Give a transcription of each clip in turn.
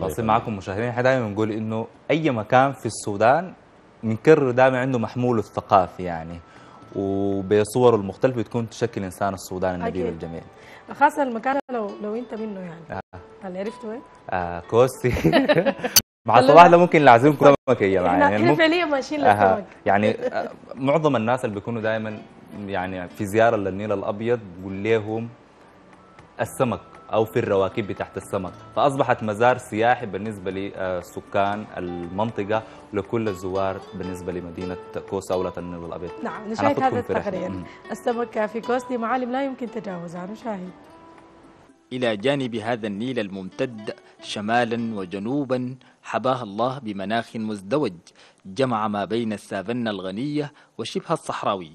خاصين معكم مشاهدين احنا دائما بنقول انه اي مكان في السودان بنكرر دائما عنده محموله الثقافي يعني وبصوره المختلفه بتكون تشكل انسان السودان النبيل الجميل خاصه المكان لو لو انت منه يعني آه. عرفته ايه؟ آه كوسي مع صباح ده ممكن نعزمكم سمك هي معنا يعني احنا فعليا ماشيين يعني، آه يعني معظم الناس اللي بيكونوا دائما يعني في زياره للنيل الابيض بقول لهم السمك أو في الرواكب تحت السمك فأصبحت مزار سياحي بالنسبة لسكان آه، المنطقة ولكل الزوار بالنسبة لمدينة كوسا ولاية النيل الأبيض نعم نشاهد هذا التقرير السمك في كوس دي معالم لا يمكن تجاوزها نشاهد إلى جانب هذا النيل الممتد شمالا وجنوبا حباها الله بمناخ مزدوج جمع ما بين السافنة الغنية وشبه الصحراوي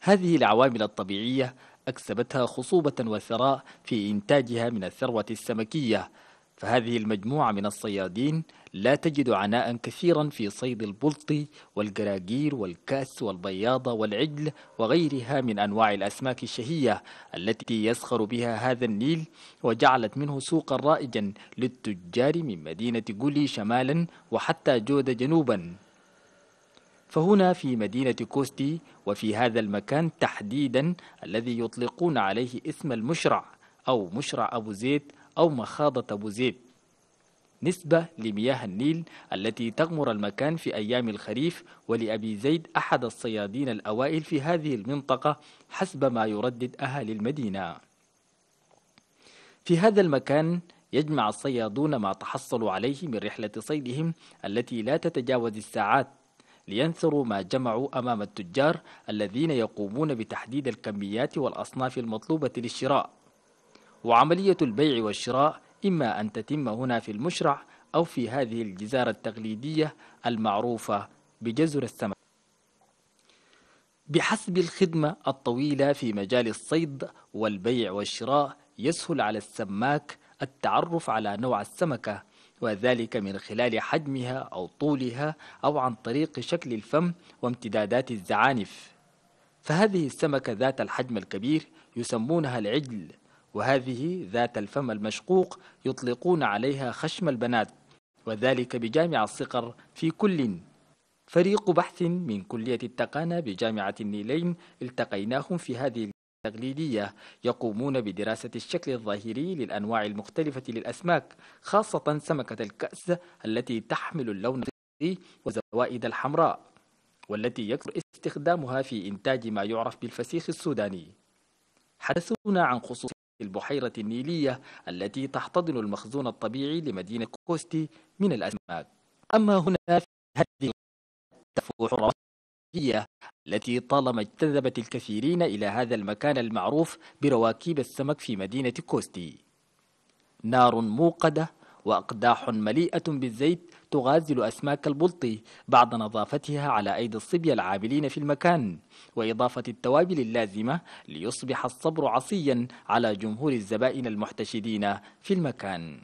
هذه العوامل الطبيعية أكسبتها خصوبة وثراء في إنتاجها من الثروة السمكية فهذه المجموعة من الصيادين لا تجد عناء كثيرا في صيد البلط والقراقير والكاس والبياضة والعجل وغيرها من أنواع الأسماك الشهية التي يسخر بها هذا النيل وجعلت منه سوقا رائجا للتجار من مدينة قولي شمالا وحتى جود جنوبا فهنا في مدينة كوستي وفي هذا المكان تحديدا الذي يطلقون عليه اسم المشرع أو مشرع أبو زيد أو مخاضة أبو زيد نسبة لمياه النيل التي تغمر المكان في أيام الخريف ولأبي زيد أحد الصيادين الأوائل في هذه المنطقة حسب ما يردد أهالي المدينة في هذا المكان يجمع الصيادون ما تحصلوا عليه من رحلة صيدهم التي لا تتجاوز الساعات لينثروا ما جمعوا أمام التجار الذين يقومون بتحديد الكميات والأصناف المطلوبة للشراء وعملية البيع والشراء إما أن تتم هنا في المشرع أو في هذه الجزارة التقليدية المعروفة بجزر السمك بحسب الخدمة الطويلة في مجال الصيد والبيع والشراء يسهل على السماك التعرف على نوع السمكة وذلك من خلال حجمها أو طولها أو عن طريق شكل الفم وامتدادات الزعانف فهذه السمكة ذات الحجم الكبير يسمونها العجل وهذه ذات الفم المشقوق يطلقون عليها خشم البنات وذلك بجامع الصقر في كل فريق بحث من كلية التقانة بجامعة النيلين التقيناهم في هذه تغليلية يقومون بدراسة الشكل الظاهري للأنواع المختلفة للأسماك خاصة سمكة الكأس التي تحمل اللون والزوائد الحمراء والتي يكثر استخدامها في إنتاج ما يعرف بالفسيخ السوداني حدثونا عن خصوص البحيرة النيلية التي تحتضن المخزون الطبيعي لمدينة كوستي من الأسماك أما هنا في هذه تفوح الرواسية التي طالما اجتذبت الكثيرين إلى هذا المكان المعروف برواكيب السمك في مدينة كوستي نار موقدة وأقداح مليئة بالزيت تغازل أسماك البلطي بعد نظافتها على أيدي الصبية العاملين في المكان وإضافة التوابل اللازمة ليصبح الصبر عصيا على جمهور الزبائن المحتشدين في المكان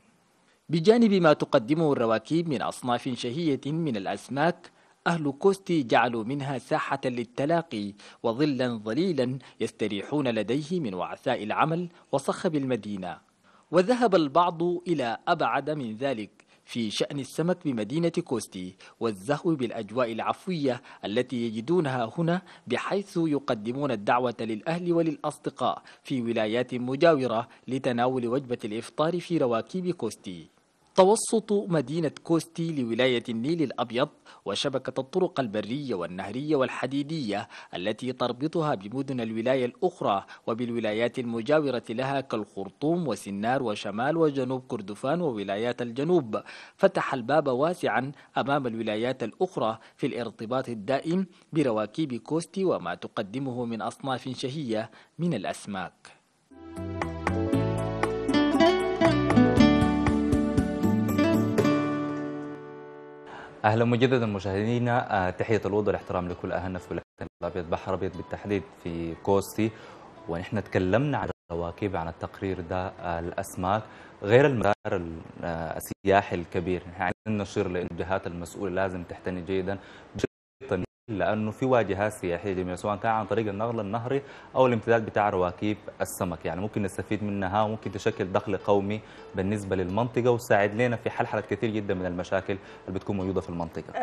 بجانب ما تقدمه الرواكيب من أصناف شهية من الأسماك أهل كوستي جعلوا منها ساحة للتلاقي وظلا ظليلا يستريحون لديه من وعثاء العمل وصخب المدينة وذهب البعض إلى أبعد من ذلك في شأن السمك بمدينة كوستي والزهو بالأجواء العفوية التي يجدونها هنا بحيث يقدمون الدعوة للأهل وللأصدقاء في ولايات مجاورة لتناول وجبة الإفطار في رواكيب كوستي توسط مدينة كوستي لولاية النيل الأبيض وشبكة الطرق البرية والنهرية والحديدية التي تربطها بمدن الولاية الأخرى وبالولايات المجاورة لها كالخرطوم وسنار وشمال وجنوب كردفان وولايات الجنوب فتح الباب واسعا أمام الولايات الأخرى في الارتباط الدائم برواكيب كوستي وما تقدمه من أصناف شهية من الأسماك اهلا مجددا مشاهدينا آه، تحيه الوضع والاحترام لكل اهلنا في ولايه الابيض بحر ابيض بالتحديد في كوستي ونحن تكلمنا عن الرواكب عن التقرير ده آه، الاسماك غير المدار آه، السياحي الكبير نحن يعني عايزين نشير للجهات المسؤوله لازم تحتني جيدا لانه في واجهات سياحيه جميله سواء كان عن طريق النقل النهري او الامتداد بتاع رواكيب السمك يعني ممكن نستفيد منها وممكن تشكل دخل قومي بالنسبه للمنطقه وتساعد لنا في حل حلقة كثير جدا من المشاكل اللي بتكون موجوده في المنطقه